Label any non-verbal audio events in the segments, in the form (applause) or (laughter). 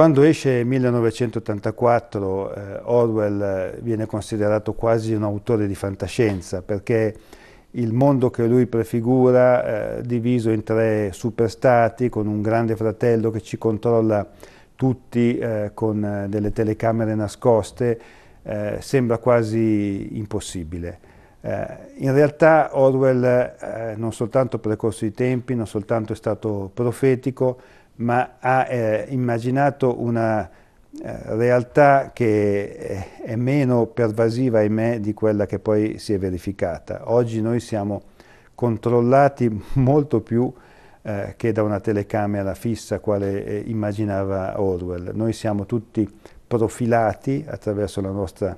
Quando esce 1984 eh, Orwell eh, viene considerato quasi un autore di fantascienza perché il mondo che lui prefigura eh, diviso in tre superstati con un grande fratello che ci controlla tutti eh, con eh, delle telecamere nascoste eh, sembra quasi impossibile. in realtà Orwell non soltanto precorso i tempi, non soltanto è stato profetico, ma ha eh, immaginato una eh, realtà che eh, è meno pervasiva, ahimè, di quella che poi si è verificata. Oggi noi siamo controllati (laughs) molto più eh, che da una telecamera fissa quale eh, immaginava Orwell. Noi siamo tutti profilati attraverso la nostra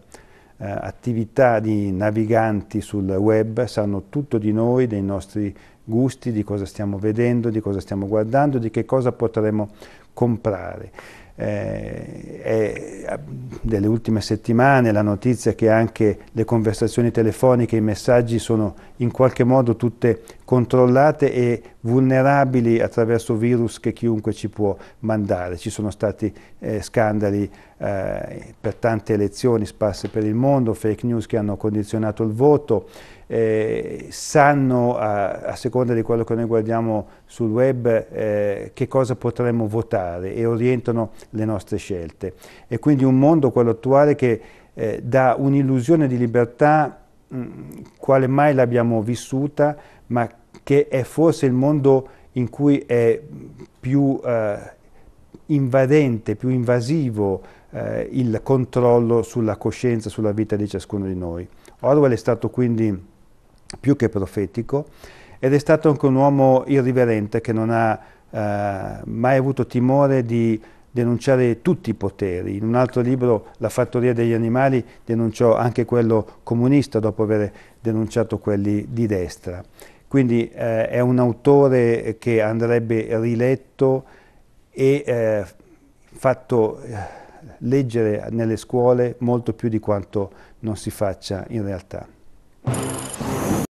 attività di naviganti sul web, sanno tutto di noi, dei nostri gusti, di cosa stiamo vedendo, di cosa stiamo guardando, di che cosa potremo comprare. Eh, è delle ultime settimane la notizia che anche le conversazioni telefoniche, i messaggi sono in qualche modo tutte controllate e vulnerabili attraverso virus che chiunque ci può mandare. Ci sono stati eh, scandali eh, per tante elezioni sparse per il mondo, fake news che hanno condizionato il voto, eh, sanno a, a, seconda di quello che noi guardiamo sul web eh, che cosa potremmo votare e orientano le nostre scelte. E quindi un mondo, quello attuale, che eh, dà un'illusione di libertà mh, mm, quale mai l'abbiamo vissuta, ma che che è forse il mondo in cui è più eh, invadente, più invasivo eh, il controllo sulla coscienza, sulla vita di ciascuno di noi. Orwell è stato quindi più che profetico ed è stato anche un uomo irriverente che non ha eh, mai avuto timore di denunciare tutti i poteri. In un altro libro, La fattoria degli animali, denunciò anche quello comunista dopo aver denunciato quelli di destra. Quindi eh, è un autore che andrebbe riletto e eh, fatto eh, leggere nelle scuole molto più di quanto non si faccia in realtà.